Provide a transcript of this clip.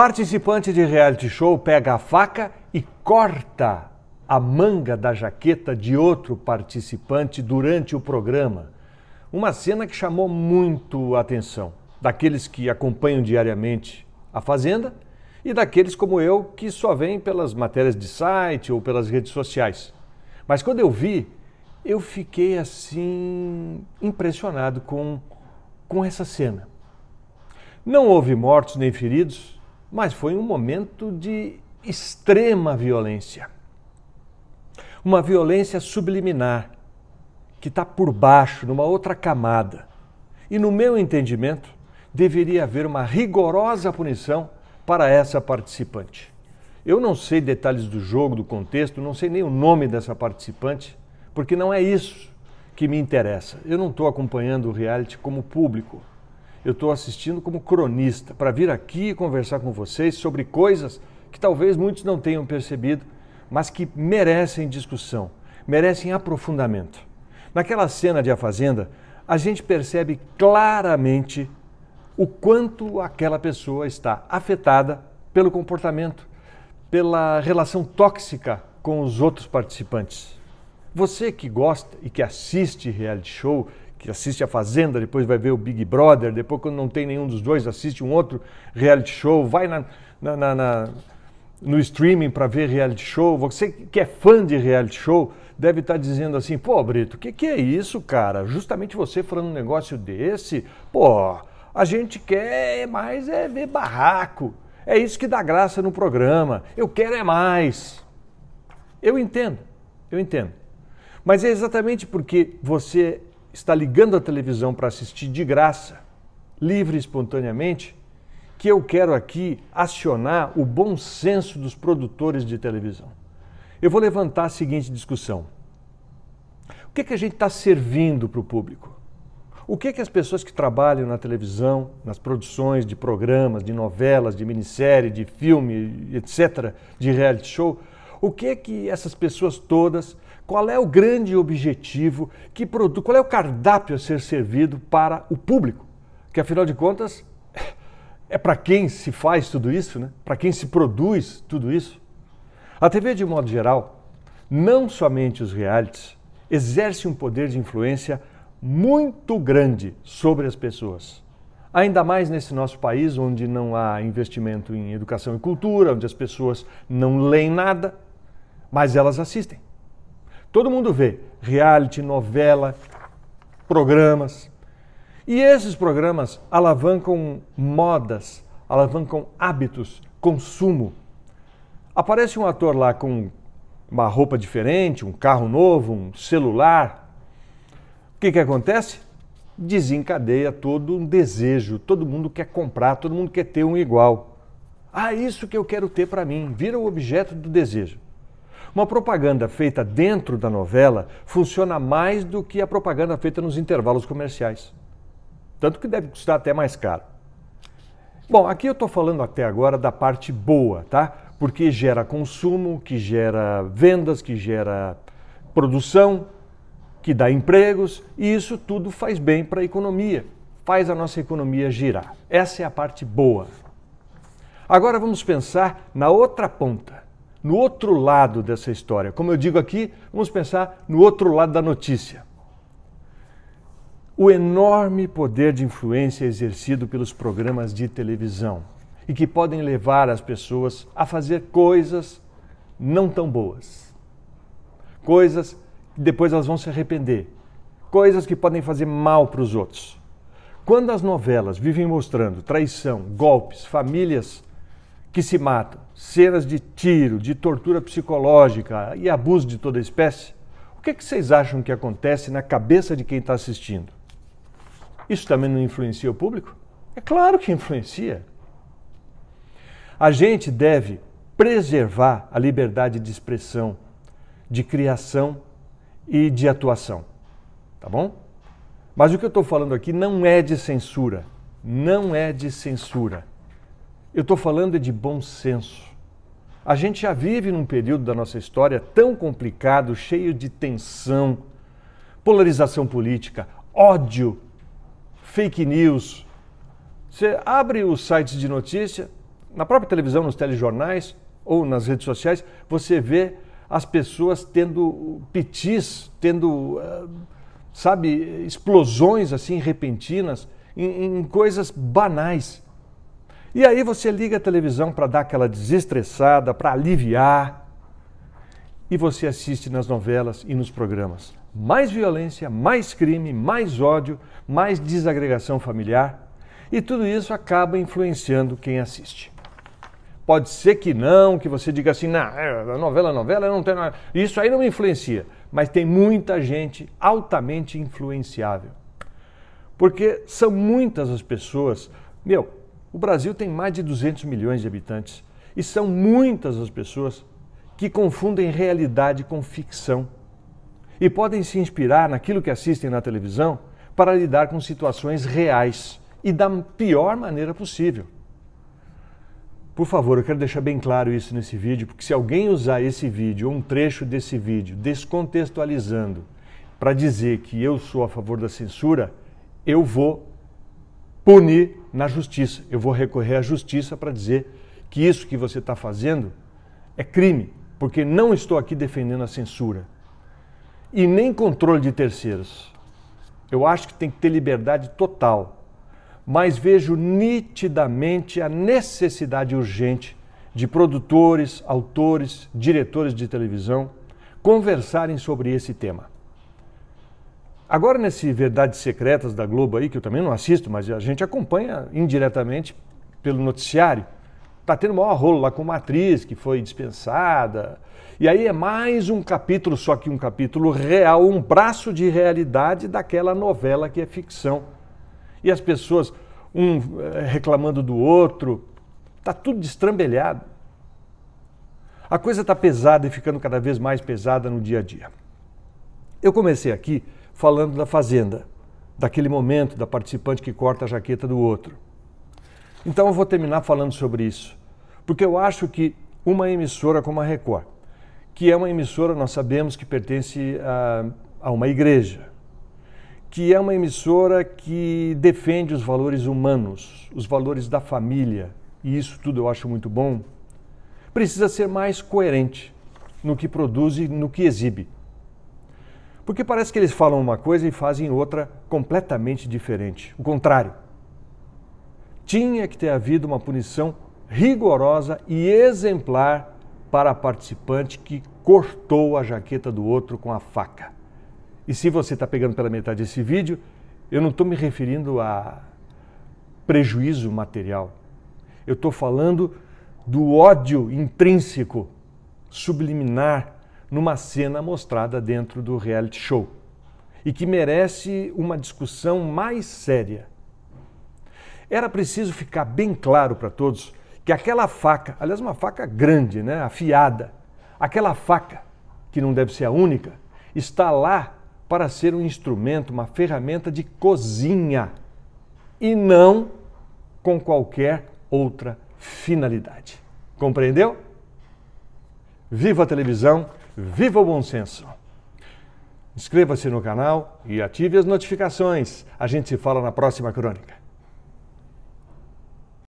Participante de reality show pega a faca e corta a manga da jaqueta de outro participante durante o programa. Uma cena que chamou muito a atenção daqueles que acompanham diariamente a Fazenda e daqueles como eu que só vêm pelas matérias de site ou pelas redes sociais. Mas quando eu vi, eu fiquei assim impressionado com, com essa cena. Não houve mortos nem feridos, mas foi um momento de extrema violência. Uma violência subliminar, que está por baixo, numa outra camada. E, no meu entendimento, deveria haver uma rigorosa punição para essa participante. Eu não sei detalhes do jogo, do contexto, não sei nem o nome dessa participante, porque não é isso que me interessa. Eu não estou acompanhando o reality como público eu estou assistindo como cronista, para vir aqui conversar com vocês sobre coisas que talvez muitos não tenham percebido, mas que merecem discussão, merecem aprofundamento. Naquela cena de A Fazenda, a gente percebe claramente o quanto aquela pessoa está afetada pelo comportamento, pela relação tóxica com os outros participantes. Você que gosta e que assiste reality show que assiste a Fazenda, depois vai ver o Big Brother, depois quando não tem nenhum dos dois, assiste um outro reality show, vai na, na, na, na no streaming para ver reality show. Você que é fã de reality show deve estar tá dizendo assim, pô, Brito, o que, que é isso, cara? Justamente você falando um negócio desse, pô, a gente quer mais é ver barraco. É isso que dá graça no programa. Eu quero é mais. Eu entendo, eu entendo. Mas é exatamente porque você está ligando a televisão para assistir de graça, livre e espontaneamente, que eu quero aqui acionar o bom senso dos produtores de televisão. Eu vou levantar a seguinte discussão: o que, é que a gente está servindo para o público? O que, é que as pessoas que trabalham na televisão, nas produções de programas, de novelas, de minissérie, de filme, etc., de reality show, o que é que essas pessoas todas qual é o grande objetivo, que produto, qual é o cardápio a ser servido para o público, que afinal de contas é para quem se faz tudo isso, né? para quem se produz tudo isso. A TV, de modo geral, não somente os realities, exerce um poder de influência muito grande sobre as pessoas. Ainda mais nesse nosso país onde não há investimento em educação e cultura, onde as pessoas não leem nada, mas elas assistem. Todo mundo vê reality, novela, programas. E esses programas alavancam modas, alavancam hábitos, consumo. Aparece um ator lá com uma roupa diferente, um carro novo, um celular. O que, que acontece? Desencadeia todo um desejo. Todo mundo quer comprar, todo mundo quer ter um igual. Ah, isso que eu quero ter para mim. Vira o objeto do desejo. Uma propaganda feita dentro da novela funciona mais do que a propaganda feita nos intervalos comerciais. Tanto que deve custar até mais caro. Bom, aqui eu estou falando até agora da parte boa, tá? Porque gera consumo, que gera vendas, que gera produção, que dá empregos, e isso tudo faz bem para a economia, faz a nossa economia girar. Essa é a parte boa. Agora vamos pensar na outra ponta no outro lado dessa história. Como eu digo aqui, vamos pensar no outro lado da notícia. O enorme poder de influência exercido pelos programas de televisão e que podem levar as pessoas a fazer coisas não tão boas. Coisas que depois elas vão se arrepender. Coisas que podem fazer mal para os outros. Quando as novelas vivem mostrando traição, golpes, famílias que se matam, cenas de tiro, de tortura psicológica e abuso de toda espécie, o que, é que vocês acham que acontece na cabeça de quem está assistindo? Isso também não influencia o público? É claro que influencia. A gente deve preservar a liberdade de expressão, de criação e de atuação. Tá bom? Mas o que eu estou falando aqui não é de censura. Não é de censura. Eu estou falando é de bom senso. A gente já vive num período da nossa história tão complicado, cheio de tensão, polarização política, ódio, fake news. Você abre os sites de notícia, na própria televisão, nos telejornais ou nas redes sociais, você vê as pessoas tendo pitis, tendo, ah, sabe, explosões assim repentinas em, em coisas banais. E aí você liga a televisão para dar aquela desestressada, para aliviar. E você assiste nas novelas e nos programas. Mais violência, mais crime, mais ódio, mais desagregação familiar. E tudo isso acaba influenciando quem assiste. Pode ser que não, que você diga assim, não, é, novela, é novela, não tem nada. Isso aí não me influencia. Mas tem muita gente altamente influenciável. Porque são muitas as pessoas. Meu, o Brasil tem mais de 200 milhões de habitantes e são muitas as pessoas que confundem realidade com ficção e podem se inspirar naquilo que assistem na televisão para lidar com situações reais e da pior maneira possível. Por favor, eu quero deixar bem claro isso nesse vídeo, porque se alguém usar esse vídeo ou um trecho desse vídeo descontextualizando para dizer que eu sou a favor da censura, eu vou punir na justiça. Eu vou recorrer à justiça para dizer que isso que você está fazendo é crime, porque não estou aqui defendendo a censura. E nem controle de terceiros. Eu acho que tem que ter liberdade total, mas vejo nitidamente a necessidade urgente de produtores, autores, diretores de televisão conversarem sobre esse tema. Agora, nesse Verdades Secretas da Globo aí, que eu também não assisto, mas a gente acompanha indiretamente pelo noticiário, tá tendo maior rolo lá com uma atriz que foi dispensada. E aí é mais um capítulo, só que um capítulo real, um braço de realidade daquela novela que é ficção. E as pessoas, um eh, reclamando do outro, tá tudo destrambelhado. A coisa está pesada e ficando cada vez mais pesada no dia a dia. Eu comecei aqui falando da fazenda, daquele momento da participante que corta a jaqueta do outro. Então eu vou terminar falando sobre isso, porque eu acho que uma emissora como a Record, que é uma emissora, nós sabemos que pertence a, a uma igreja, que é uma emissora que defende os valores humanos, os valores da família, e isso tudo eu acho muito bom, precisa ser mais coerente no que produz e no que exibe. Porque parece que eles falam uma coisa e fazem outra completamente diferente, o contrário. Tinha que ter havido uma punição rigorosa e exemplar para a participante que cortou a jaqueta do outro com a faca. E se você está pegando pela metade esse vídeo, eu não estou me referindo a prejuízo material. Eu estou falando do ódio intrínseco, subliminar numa cena mostrada dentro do reality show e que merece uma discussão mais séria. Era preciso ficar bem claro para todos que aquela faca, aliás, uma faca grande, né, afiada, aquela faca, que não deve ser a única, está lá para ser um instrumento, uma ferramenta de cozinha e não com qualquer outra finalidade. Compreendeu? Viva a televisão! Viva o bom senso! Inscreva-se no canal e ative as notificações. A gente se fala na próxima crônica.